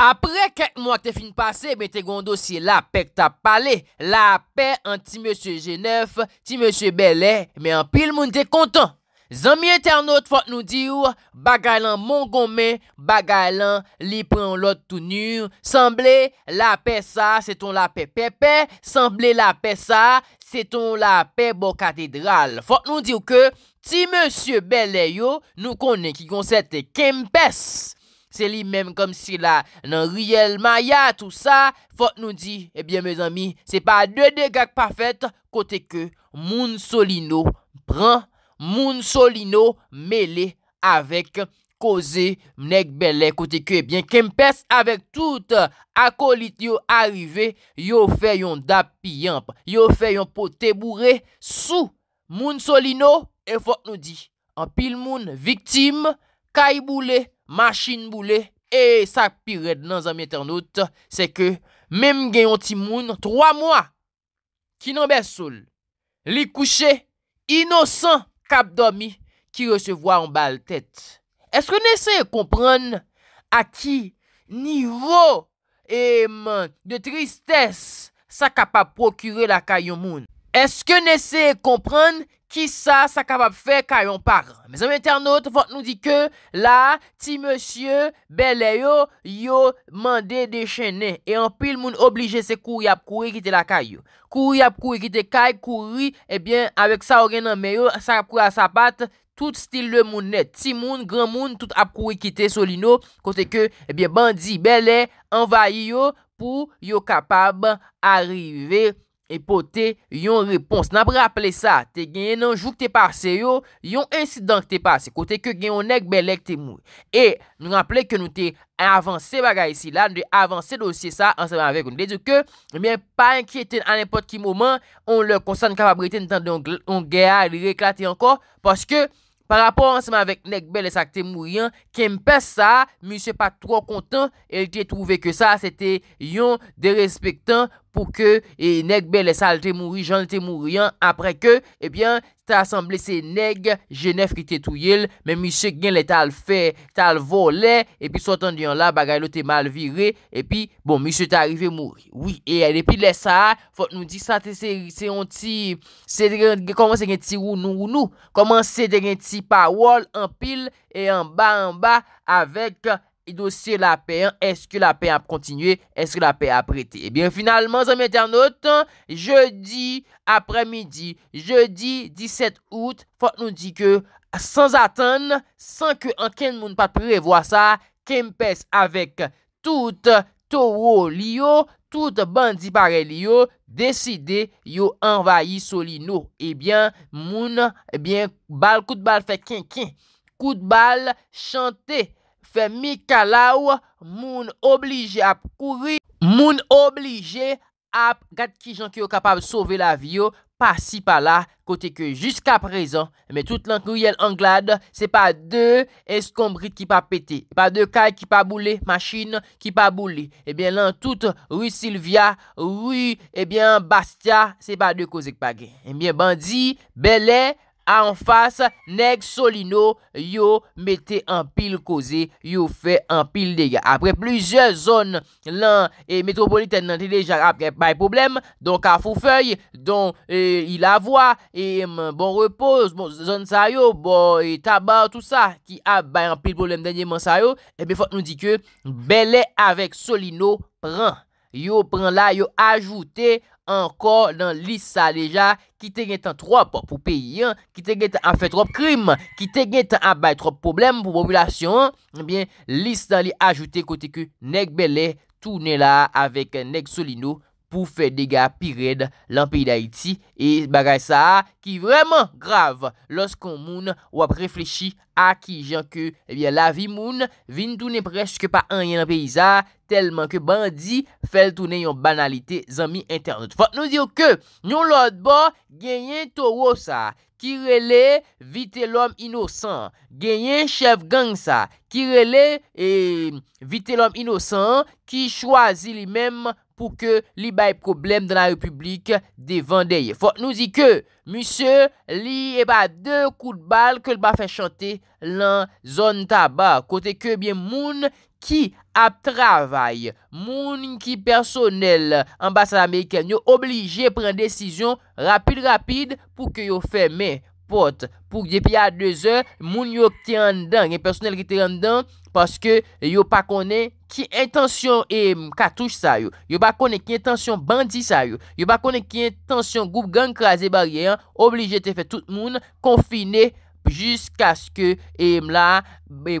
Apre ket mwa te fin pase, me te gondo si la pek ta pale. La pek an ti Monsie G9, ti Monsie Belay, me an pil moun te kontan. Zan mi internaut fote nou di ou, Bagaylan Mongome, Bagaylan, li pran lot tou nir. Sanble la pek sa, se ton la pek pepe, sanble la pek sa, se ton la pek bo katedral. Fote nou di ou ke, ti Monsie Belay yo, nou konen ki konserte Kempes. Se li menm kom si la nan riyel maya tout sa. Fote nou di, ebyen me zami, se pa de de gag pa fet. Kote ke moun solino bran, moun solino mele avek koze mnek bele. Kote ke ebyen kempes avek tout akolit yo arive, yo feyon da piyamp. Yo feyon po teboure sou moun solino. E fote nou di, an pil moun viktim kayboule. Machin boule, e sa piret nan zan metanout, se ke mem gen yon ti moun, 3 mwa, ki nan besoul, li kouche, inosan kap domi, ki resevwa an bal tèt. Eske neseye kompran a ki nivou e mank de tristès sa kapap pokyre la kayon moun? Eske neseye kompran ki nivou e mank de tristès sa kapap pokyre la kayon moun? ki sa sa kapab fe kayon par. Mezame internaote, vant nou di ke, la ti monsye, bele yo, yo mande de chene, e an pil moun oblige se kouri ap kouri kite la kayo. Kouri ap kouri kite kay, kouri, ebyen, eh avek sa orgen nan meyo, sa ap kouri a sa pat, tout stil le moun net. Ti moun, gran moun, tout ap kouri kite solino, kote ke, ebyen, eh bandi bele, envay yo, pou yo kapab, arive, epote yon repons. N apre aple sa, te genyen anjou ke te parse yo, yon insidan ke te parse, kote ke genyon ekbe lek te mou. E, nou aple ke nou te avanse baga isi la, nou te avanse dosye sa, anseman vek, nou dedu ke mwen eh pa enkyete an epote ki mouman, on le konsan kapabrite n tan de yon geya, yon reklate ankor, paske, par apor anseman vek nekbe lek sa ke te mou, yon ke mpes sa, mwen se pa tro kontan, el te trouve ke sa, se te yon de respektan, pou ke, e neg be lesal te mouri, jan te mouri an, apre ke, ebyan, eh te asemble se neg, jenef ki te touyel, men misye gen le tal fe, tal vole, e pi sotan diyan la, bagay lo te mal vire, e pi, bon, misye te arrive mouri. Oui, e depi lesal, fote nou di sa te se yon ti, se de gen, koman se gen ti rounounou, koman se de gen ti pawol, an pil, e an ba an ba, avek, E dosye la peyen, eske la peyen a kontinue, eske la peyen a prete. Ebyen, finalman, zami internet, je di apre midi, je di 17 out, fote nou di ke, san zaten, san ke anken moun pat prevoa eh sa, kempes avek tout touwo liyo, tout bandi pare liyo, deside yo envayi soli nou. Ebyen, moun, ebyen, bal kout bal fekenken, kout bal chante. Fè mi kalaw, moun oblije ap kouri, moun oblije ap gat ki jan ki yo kapab sove la vyo, pasi pa la, kote ke jusqu ap rezon. Mè tout lankou yel an glad, se pa de eskombrit ki pa pete, pa de kay ki pa boule, maschine ki pa boule. Ebyen lan tout, oui Sylvia, oui, ebyen Bastia, se pa de kozek page. Ebyen bandi, belè. An fasa, neg Solino, yo mette an pil koze, yo fe an pil dega. Apre, plizye zon lan, e metropolite nan te dejan, apre, bay problem, don ka fou fey, don, e, il avwa, e, bon repos, bon zon sa yo, bon, e, tabar, tout sa, ki ap bay an pil problem denye man sa yo, e, befot nou di ke, belè avèk Solino, pran, yo pran la, yo ajoute, ankor, nan lis sa deja, ki te gen ten trope pou peyi, ki te gen ten an fè trope krim, ki te gen ten an bay trope poublem pou popylasyon, enbyen, lis nan li ajoute kote ku, nek belè, tou ne la avèk nek solino, pou fè dega pired lan peyi da iti, e bagay sa ki vreman grav, los kon moun wap reflechi a ki jan ke, ebyen eh la vi moun, vin toune preske pa an yen lan peyi sa, telman ke bandi fel toune yon banalite zanmi internet. Fot nou diyo ke, nyon lot bo, genyen toro sa, ki rele vite lom inosan, genyen chef gang sa, ki rele eh, vite lom inosan, ki chwazi li menm, pou ke li ba e problem dan la republik de vandeye. Fote nou zi ke, mousse li e ba de kou de bal ke li ba fe chante lan zon taba. Kote ke bien moun ki ap travay, moun ki personel ambasal Amerikel, nyo oblige pren desizyon rapide rapide pou ke yo fe men pot. Pouke depi a 2 or, moun yo kte an dan, gen personel kte an dan, paske yo pa kone... ki etansyon e, katouche sa yo, yo ba konen ki etansyon bandi sa yo, yo ba konen ki etansyon goup gang krasi bari e, oblije te fe tout moun konfine jiska sku e mla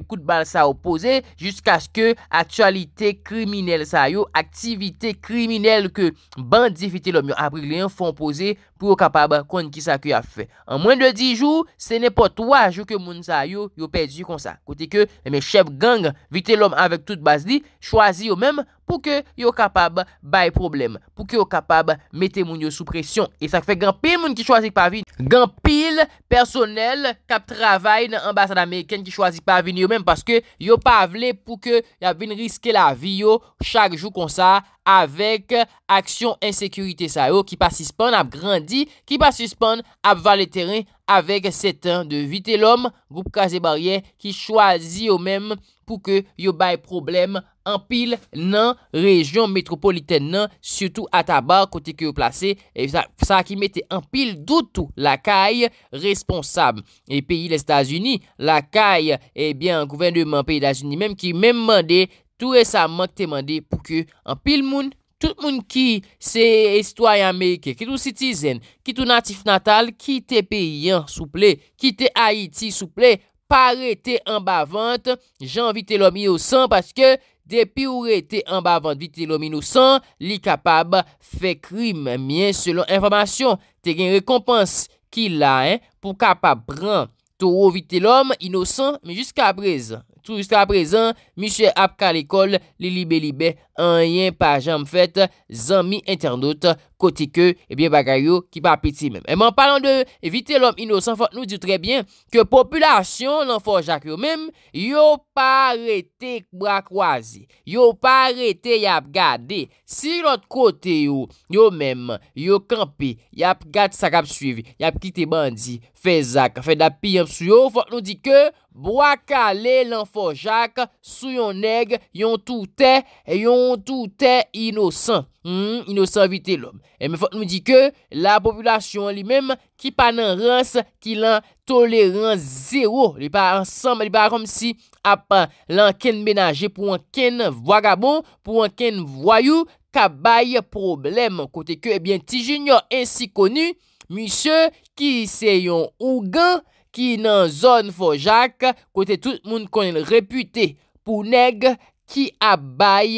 kout bal sa ou pose jisk aske atyalite kriminele sa yo aktivite kriminele ke bandi vite lom yo abri liyon fon pose pou yo kapab kon ki sa ki a fe an mwen de di jou se ne po toa jou ke moun sa yo yo pedi kon sa kote ke me chef gang vite lom avek tout bas li chwazi yo mem pou ke yo kapab bay problem pou ke yo kapab mette moun yo sou presyon e sa ke fe gan pil moun ki chwazi pa vi gan pil personel kap travay nan ambasan Ameriken ki chwazi pa vi vini yo mèm paske yo pa avle pou ke la vini riske la vi yo chak jou konsa avèk aksyon ensekurite sa yo ki pa sispon ap grandi, ki pa sispon ap va le teren avèk setan de vite lom, vup kaze barye ki chwazi yo mèm pou ke yo bay problem anpil nan rejyon metropoliten nan, syoutou ata ba kote ke yo plase, e sa ki mette anpil doutou lakay responsab. E peyi le Stasiuni, lakay, ebyen, gouven de man peyi de Stasiuni menm ki menm mande, tou e sa mank te mande pou ke anpil moun, tout moun ki se esitwaye Amerike, ki tou sitizen, ki tou natif natal, ki te peyen souple, ki te Haiti souple, Pare te ambavante jan vite l'om inosan paske depi ou re te ambavante vite l'om inosan li kapab fe krim mien selon informasyon te gen rekompans ki la pou kapab bran tou ou vite l'om inosan mi jiska brez. Tou jiska prezen, misye ap kal ekol li libe libe an yen pa janm fet zanmi entyandot kote ke ebyen eh bagay yo ki pa peti men. Eman eh, palan de evite lom inosan, fote nou di trebyen ke populasyon lan fò jak yo men, yo pa rete bra kwa zi, yo pa rete yap gade, si lot kote yo, yo men, yo kampe, yap gade sa kap suive, yap kite bandi, fe zak, fe dap pi yam su yo, fote nou di ke... Boakale lan fojak sou yon neg yon toutè inosan Inosan hmm, vite lom E me fote nou di ke la populasyon li mem Ki pa nan rans ki lan tolerans zero Li pa ansam, li pa romsi A pa lan ken menaje pou an ken vagabo Pou an ken voyou kabay problem Kote ke ebyen eh ti junior ensi konu Mise ki se yon ougan Ki nan zon fwo jak, kote tout moun konen repute pou neg ki abay,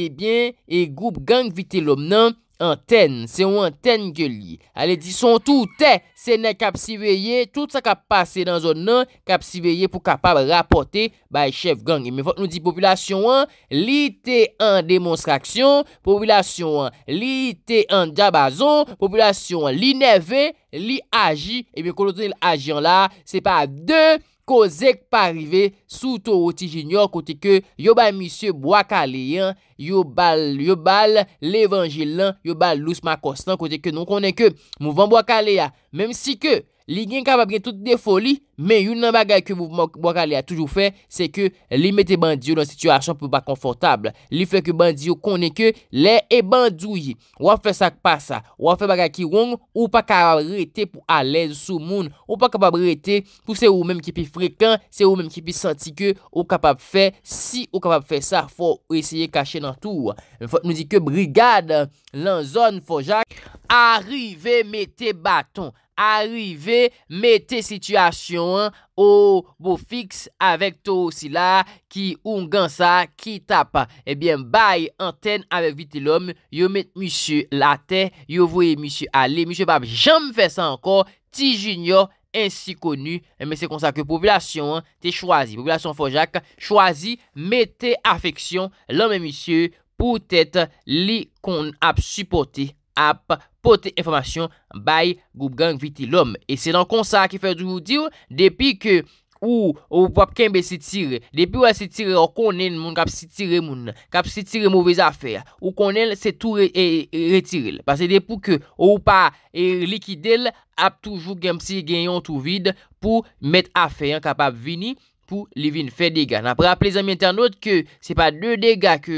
ebyen eh e goup gang vite lom nan. An ten, se ou an ten ke li. Ale di son toutè, se ne kap si veye, tout sa kap pase dan zon nan, kap si veye pou kapap rapote bay chef gang. E mi fote nou di populasyon an, li te an demonstraksyon, populasyon an, li te an jabazon, populasyon an, li neve, li aji. E mi konote li aji an la, se pa de... Kozek pa rive, sou tou oti jinyon kote ke yo ba misye Boakaleyan, yo bal yo bal levanjilan, yo bal lous makostan kote ke nou konen ke mouvan Boakaleya. Mem si ke... Li gen kapab gen tout defoli, men yon nan bagay ke wakale a toujou fe, se ke li mette bandyo nan situasyon pou pa konfortable. Li fe ke bandyo konen ke le e bandouye. Wap fe sak pa sa, wap fe bagay ki wong, ou pa kapab rete pou alez sou moun, ou pa kapab rete pou se ou menm ki pi frekan, se ou menm ki pi santi ke ou kapab fe. Si ou kapab fe sa, fo esye kache nan tou. Fote nou di ke brigade lan zon fo jak. Arrive, mette baton. Arrive, mette situasyon. Ou, pou fix, avek tou si la, ki ungan sa, ki tapa. Ebyen, bay anten, avek vitil om, yo mette misyo late, yo voye misyo ale, misyo bab, jam fè sa ankon, ti junior, ensi konu. Eme, eh se konsa, ke populasyon, te chwazi. Populasyon fojak, chwazi, mette afeksyon, lom e misyo, pou tèt, li kon ap suporti, ap fòs. Pote informasyon bay Goup Gang Viti lom. E se dan konsa ki fè djoujou diw, depi ke ou wap kembe si tire, depi wap si tire, ou konen moun kap si tire moun, kap si tire mouvez afer, ou konen se tou e, e, re tirel. Pase depi ke ou wap e likidel, ap toujou gen yon tou vid pou met afer kap ap vini. pou li vin fè dega. N apre ap plè zan mwen tè anot ke se pa dè dega ke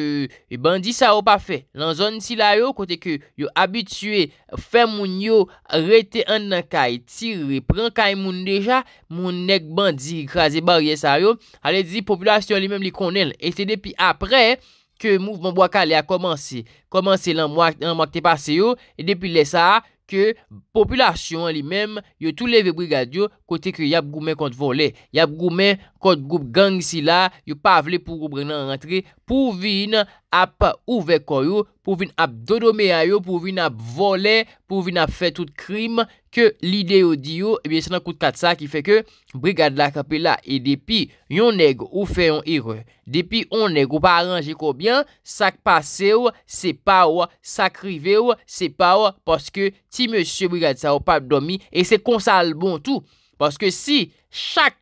e bandi sa ou pa fè. Lan zon si la yo kote ke yo abitue fè moun yo rete an nan kay, e tire, pran kay e moun deja, moun nek bandi kaze barye sa yo. Ale di populasyon li menm li konen ete depi apre ke mouvman wakale a komanse. Komanse lan mwak te pase yo ete depi lesa a, ke populasyon li menm yo tou leve brigadyo kote ki yap goumen kont vole, yap goumen kont goup gang si la, yo pa vle pou goup renen rentre, pou vina ap ouvekoy yo, pou vin ap dodo me a yo, pou vin ap vole, pou vin ap fe tout krim, ke lide yo di yo, ebyen se nan kout kat sa ki fe ke Brigade lakapela, e depi yon neg ou fe yon ire, depi yon neg ou pa aranje koubyan, sak pase yo, se pa yo, sakrive yo, se pa yo, poske ti monsye Brigade sa ou pa do mi, e se konsal bon tou, poske si chak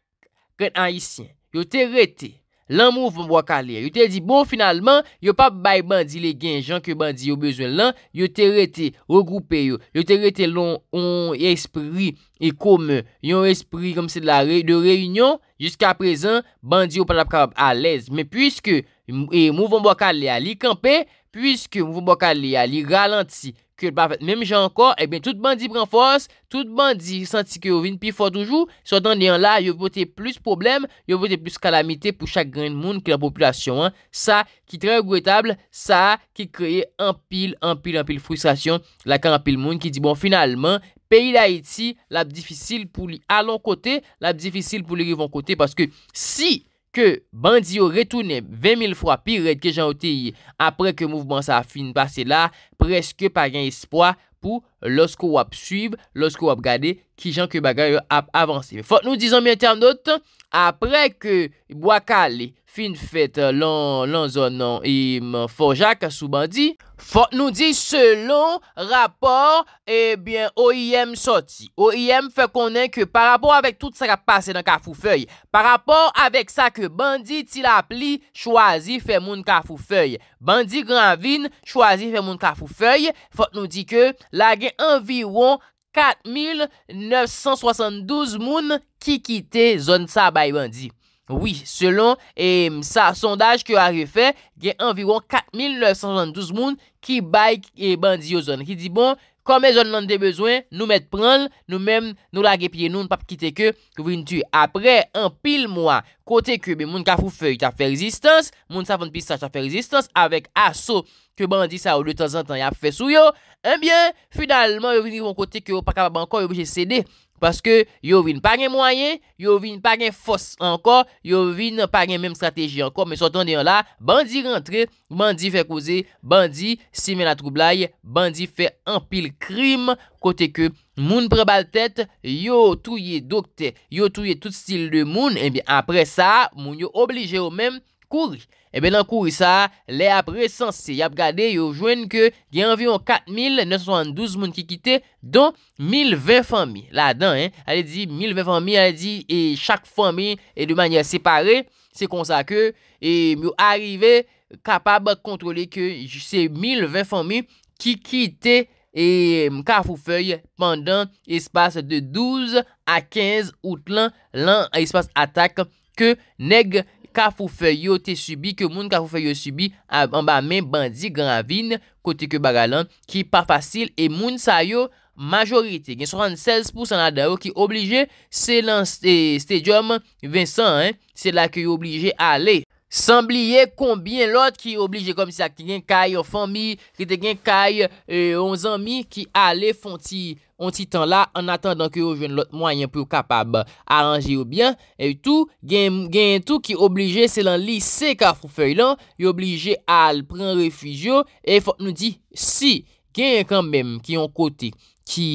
gen an isyen, yo te rete, Lan mouv mou akale, yo te di, bon, finalman, yo pa bay bandi le genjan ke bandi yo bezwen, lan, yo te rete, regroupe yo, yo te rete lon, on, esprit, e kome, yon esprit kom se de reyunyon, jiska prezen, bandi yo panap karap alez, men pwiske, mouv e, mou akale, alikampe, Pwiske mwou mboka li a li ralanti, kwen pa fèt mèm jan ankor, e eh ben tout bandi pren fòs, tout bandi santi kwen yo vin pi fòs toujou, sotan li an la, yo pote plus problem, yo pote plus kalamite pou chak gran moun ki la populasyon. Sa ki tre regwetable, sa ki kreye anpil, anpil, anpil frustasyon, la ka anpil moun ki di bon finalman, peyi la eti, lap difisil pou li alon kote, lap difisil pou li rivon kote, paske si... Ke bandi yo retounen 20 000 fwa pi red ke jan wote yi apre ke mouvman sa fin pase la preske pa gen espwa pou los ko wap suib, los ko wap gade ki jan ke bagay yo ap avanse. Fote nou dizon mi internet apre ke wakale fin fete euh, lan zonan non, e man euh, forjak sou bandi. Fote nou di selon rapor, ebyen OIM soti. OIM fe konen ke par rapor avek tout sa ka pase nan kafou fey. Par rapor avek sa ke bandi ti la pli chwazi fe moun kafou fey. Bandi Granvin chwazi fe moun kafou fey. Fote nou di ke lage envi won 4972 moun ki kite zon sa bay bandi. Oui, selon e, sa sondaj ke a refe, gen environ 4972 moun ki bayk e bandi yo zon. Ki di bon, kame zon nan de bezwen, nou met pran, nou mem nou la gepye, nou nou pap kite ke vintu. Apre, an pil mwa, kote ke be moun ka fufay, ta fè rezistans, moun sa foun pisa, ta fè rezistans, avek aso ke bandi sa ou de tan zan tan ya fè sou yo, enbyen, eh finalman, yo vini yon kote ke yo pakaba banko, yo bje sede. Paske yo vin pa gen mwayen, yo vin pa gen fos ankon, yo vin pa gen menm strategi ankon. Men sot an deyon la, bandi rentre, bandi fè kouze, bandi simen la troublai, bandi fè an pil krim. Kote ke moun prebal tèt, yo touye dokte, yo touye tout stil de moun, eh apre sa moun yo oblije ou menm. Kouri, ebe eh nan kouri sa, le ap resansi. Yap gade, yo jwen ke gen envyon 4912 moun ki kite don 1020 fami. La dan, he, eh, ale di 1020 fami, ale di, e chak fami e de manye separe. Se konsa ke, e myo arive kapab kontrole ke jise 1020 fami ki kite e mka fou fey pandan espase de 12 a 15 out lan, lan espase atak ke neg gen. ka fou fè yo te subi, ke moun ka fou fè yo subi an ba men bandi gravine kote ke Bagalan ki pa fasil, e moun sa yo majorite, gen 76% la da yo ki oblije, se lan e, stadium Vincent se la ki yo oblije ale San bliye konbyen lot ki oblije komisyak ki gen kaye ou fami, ki te gen kaye ou zanmi ki ale fonti onti tan la an atan dan ki ou jwen lot mwayen pou kapab aranji ou byan. Etou, gen tout ki oblije selan li se ka froufei lan, yo oblije al pren refijyo. E fote nou di, si gen kan bem ki yon kote ki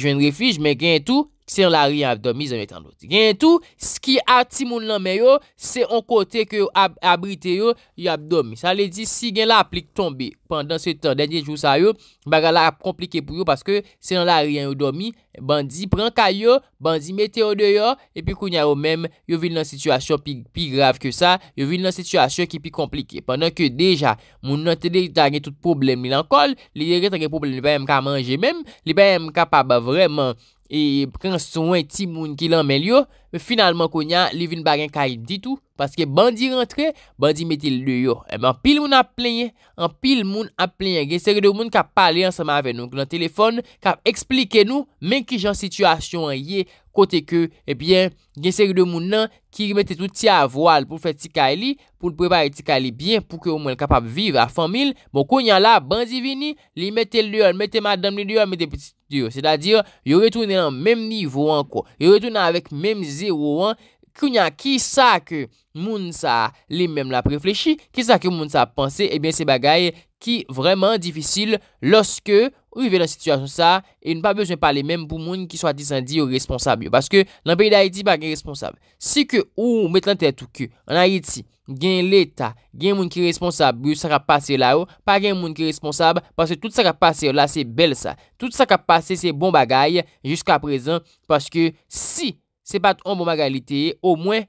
jwen refij, men gen tout. Se yon la ri yon abdomi, zan metan do ti. Gen tout, se ki ati moun nan men yo, se yon kote ke yo abrite yo, yo abdomi. Sa le di, si gen la aplik tombe, pandan se tan denye jou sa yo, baga la komplike pou yo, paske se yon la ri yon abdomi, bandi pran kayo, bandi mete yo do yo, epi kounya yo men, yo vil nan situasyon pi grave ke sa, yo vil nan situasyon ki pi komplike. Pandan ke deja, moun nan tede yon tage tout problemi lankol, li yon tage problemi li bayem ka manje men, li bayem ka pa ba vremen yon, E pren soen ti moun ki lan men yo Me finalman kon ya Livin bagen kay ditou Paske bandi rentre Bandi metil le yo E men an pil moun ap plenye An pil moun ap plenye Ge seri de moun kap pale ansama ave nou Nan telefon kap explike nou Men ki jan situasyon ye Kote ke, ebyen, eh gen seri de moun nan ki remete touti avwal pou fè tika e li, pou l'prepare tika e li byen pou ke ou mwen kapap vive a famil. Bon, kounyan la, bandi vini, li mette lyon, mette madame lyon, mette piti lyon. Se da dir, yo retounen an mem nivou an ko. Yo retounen an vek mem zero an. Kounyan, ki sa ke moun sa li mem la preflechi, ki sa ke moun sa panse, ebyen eh se bagaye ki vreman difisil loske... Ou yive la sitwasyon sa, e yon pa bezwen pale menm pou moun ki swa disan di yo responsab yo. Paske, lan peyi de Haiti pa gen responsab. Si ke ou ou met lan tete ou ke, an Haiti, gen l'Etat, gen moun ki responsab yo, sa ka pase la yo, pa gen moun ki responsab, pase tout sa ka pase yo la, se bel sa. Tout sa ka pase se bon bagay, jiska prezen, paske si se pat on bon bagay li teye, ou mwen,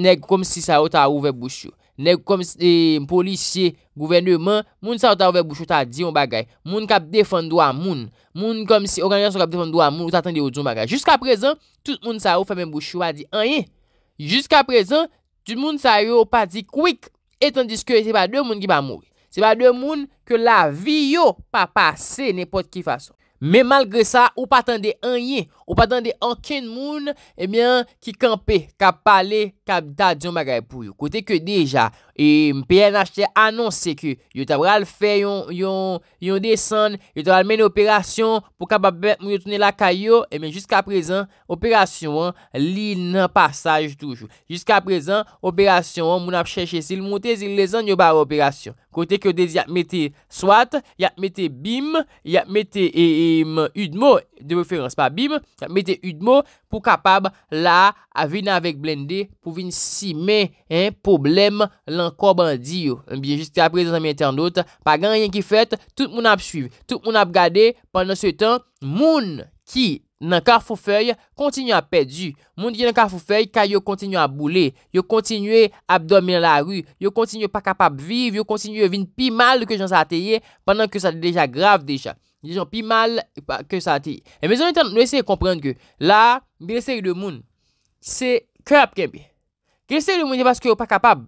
nek kom si sa yo ta ouve bouchou. Ne kom si e, polisye, gouvene man, moun sa ou ta ouve bouchou ta di yon bagay, moun kap defan do a moun, moun kom si oranjans ou kap defan do a moun, ou ta ten de yon bagay. Juska prezant, tout moun sa ou fe men bouchou a di anye, juska prezant, tout moun sa ou pa di kwik, etan diske se pa de moun ki pa mou. Se pa de moun ke la vi yo pa pase nepot ki fason. Men malgre sa, ou patande an ye, ou patande an ken moun, e men, ki kampe, kap pale, kap da dyon magay pou yo. Kote ke deja, e mpn achte anons seke, yo tabral fe, yo desen, yo tabral men operasyon, pou kap abet moun yo tune la kayo, e eh men, jiska prezen, operasyon, li nan pasaj toujou. Jiska prezen, operasyon, moun ap chèche, sil moutè, zil le zan, yo bar operasyon. Kote ke dezi, yak mette swat, yak mette bim, yak mette, e Yedmo, de referans pa bim, mette yedmo pou kapab la a vin avèk blendè pou vin simè un problem lankò bandi yo. Anbien, jistè aprezen anbien tè an dote, pa gan yen ki fèt, tout moun ap suiv. Tout moun ap gade, pandan se tan, moun ki nan karfou fèy, kontinyo ap pèdü. Moun ki nan karfou fèy, ka yo kontinyo ap boule, yo kontinyo ap domen la ru, yo kontinyo pa kapab viv, yo kontinyo vin pi mal kè jan sa ateye, pandan kè sa deja grav deja. Dijan pi mal, ke sa ti. E mè zon etan, nou esè yè komprende ke, la, bi lè sè yè de moun, se kè ap kèmbe. Ki lè sè yè de moun, se paske yo pa kapab.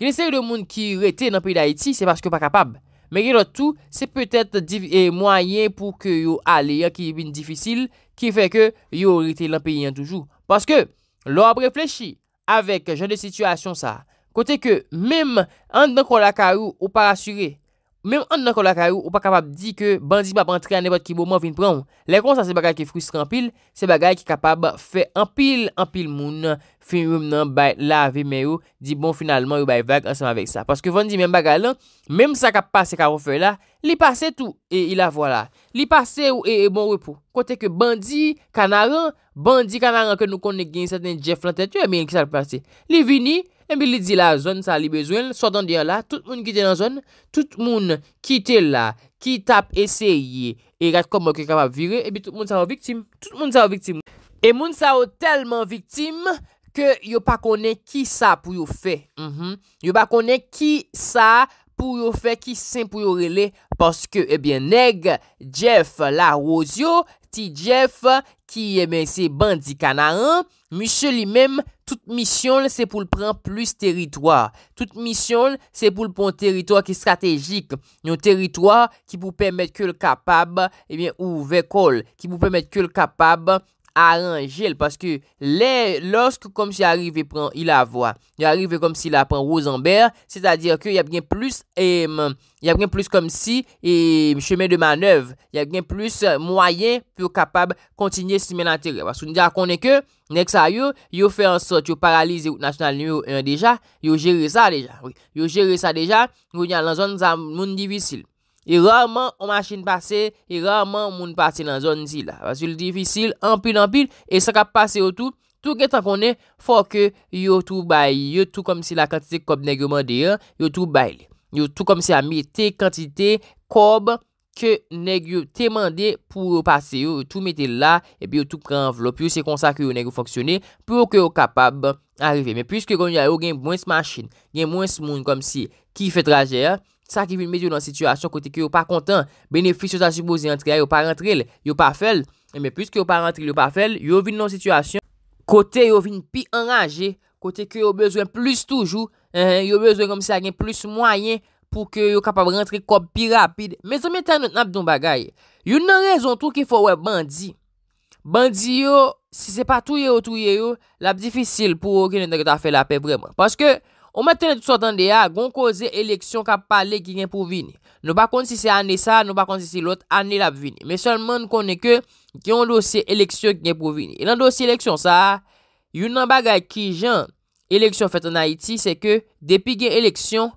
Ki lè sè yè de moun ki rete nan pi la iti, se paske yo pa kapab. Mè genotou, se pè tèt di vye mwayen pou ke yo ale, yon ki vin difisil, ki fè ke yo rete lan pi yon toujou. Paske, lò ap reflechi, avèk jè de situasyon sa. Kote ke, mèm, an dèn kon la karou, yo pa rasyurey. Mem an nan kon lakay ou, ou pa kapab di ke bandi pap antre an e bot ki bo man vin pran ou. Lè kon sa se bagay ki fristran pil, se bagay ki kapab fe an pil, an pil moun nan fin roun nan bay la vi men ou, di bon finalman ou bay vat ansan avèk sa. Paske van di men bagay lan, mem sa kap pase karo fe la, li pase tou e ila vwa la. Li pase ou e e bon wè pou. Kote ke bandi kanaran, bandi kanaran ke nou kon ne genye saten je flante tu, e li vini. Ebi li di la, zon sa li bezwen, sotan diyan la, tout moun kite nan zon, tout moun kite la, ki tap eseye, e rat kom mok e kapap vire, ebi tout moun sa wou viktim. Tout moun sa wou viktim. E moun sa wou telman viktim, ke yo pa kone ki sa pou yo fe. Mhm. Yo pa kone ki sa pou yo fe, ki sen pou yo rele, paske ebyen neg, Jeff la wosyo, ti Jeff, ki ebyen se bandi kanaran, mi se li mem, Tout mission, c'est pou l'pren plus territoire. Tout mission, c'est pou l'pren territoire ki strategique. Yon territoire, ki pou pèmèd ke l'kapab, eh ou vekol, ki pou pèmèd ke l'kapab, Aranjel, paske lè, lòsk kòm si arive pran il avwa, yò arive kòm si la pran rôz an bèr, sè tè diè kè yò yè bren plus, yè bren plus kòm si chèmè de manev, yè bren plus mwayen pyo kapab kontinye simen atère. Soun diè akonè kè, nek sa yò, yò fè an sòt, yò paralize yò national numéro 1 deja, yò jère sa deja, yò jère sa deja, yò nyan lan zon zan moun divisil. E rarman ou machin pase, e rarman moun pase nan zon si la. Vasil difisil, anpil anpil, e sakap pase yo tou. Tou ketan konen, fò ke yo tou bayi yo, tou kom si la kantite kob negyo mande yo, yo tou bayi li. Yo tou kom si a mi te kantite kob ke negyo temande pou yo pase yo, yo tou meti la, e pi yo tou pranvlo, pi yo se konsak yo negyo foksyone, pou yo ke yo kapab arive. Me pwiske konen yo gen mouns machin, gen mouns moun kom si ki fetraje yo, sa ki vin medyo nan sitwasyon kote ki yo pa kontan, benefisyon sa jibouzi antre a, yo pa rentre el, yo pa fel, e me pwis ki yo pa rentre el, yo pa fel, yo vin nan sitwasyon, kote yo vin pi enraje, kote ki yo bezwen plus toujou, eh, yo bezwen kom se agen plus mwayen, pou ki yo kapab rentre kop pi rapide, me zon metan nou tnab don bagay, yo nan rezon tou ki fowè bandi, bandi yo, si se pa touye yo, touye yo, la bdifisil pou yo ki nan reta fè la pe vreman, paske, Ou mwen tene tout sa tande ya, goun koze eleksyon kap pale ki gen pou vini. Nou ba konti si se ane sa, nou ba konti si se lot ane la vini. Men solman nou konen ke gen yon dosye eleksyon ki gen pou vini. E lan dosye eleksyon sa, yon nan bagay ki jan eleksyon fet an Haiti, se ke depi gen eleksyon,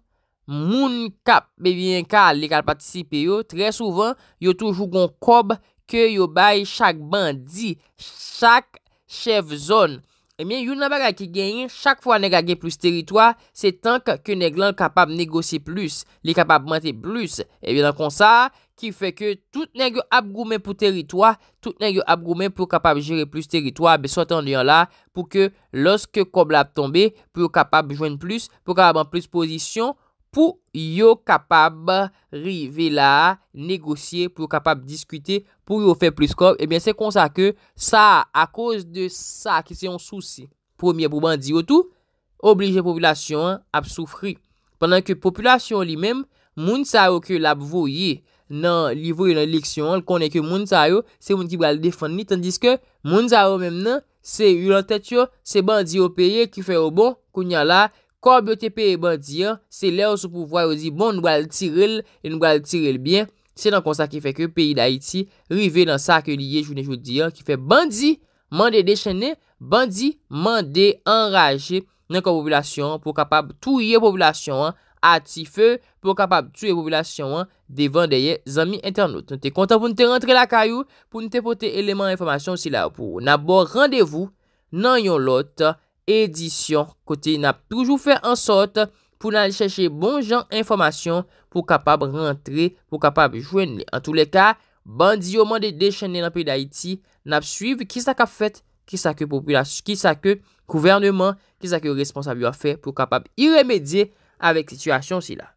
moun kap bevien kal li kal patisipe yo, tre souvan yo toujou goun kob ke yo bay chak bandi, chak chevzon, Emyen, yon nabaga ki genyin, chak fwa nega gen plus teritwa, se tank ke neg lan kapab negosi plus, li kapab mate plus. Ebyen an kon sa, ki fe ke tout neg yo ap goumen pou teritwa, tout neg yo ap goumen pou kapab jere plus teritwa, be sot an diyan la, pou ke loske kob la ap tombe, pou yo kapab jwenn plus, pou yo kapab an plus posisyon, pou yo kapab rive la negosye, pou yo kapab diskute, pou yo fe plus kop, ebyen se konsa ke sa a koz de sa ki se yon sousi. Premier pou bandi yo tou, oblige populasyon ap soufri. Pendan ke populasyon li menm, moun sa yo ke lab voye nan li voye nan leksyon, konen ke moun sa yo se moun ki bal defan ni, tandis ke moun sa yo menm nan se yon lantet yo se bandi yo peye ki fe obo kounya la Kor biote pe e bandi an, se lè ou sou pou vwa yo di bon nou al tiril, e nou al tiril bien, se nan konsa ki fe ke peyi da iti, rive nan sa ke liye jounen joudi an, ki fe bandi, mande de chenè, bandi, mande, anrajè, nan kon popolasyon pou kapab touye popolasyon an, ati fe pou kapab touye popolasyon an, devan deye zami internote. Nou te kontan pou nou te rentre la kayou, pou nou te pote eleman informasyon si la pou. Nabor, randevou nan yon lote, Edisyon kote nap toujou fè ansot pou nan lè chèche bon jan informasyon pou kapab rentre pou kapab jwen lè. An tou lè ka, bandi yo man de de chèn lè nan pèri d'Haïti nap suiv ki sa ka fèt, ki sa ke popyla, ki sa ke kouvernement, ki sa ke responsabyo a fè pou kapab iremèdiè avèk situasyon si la.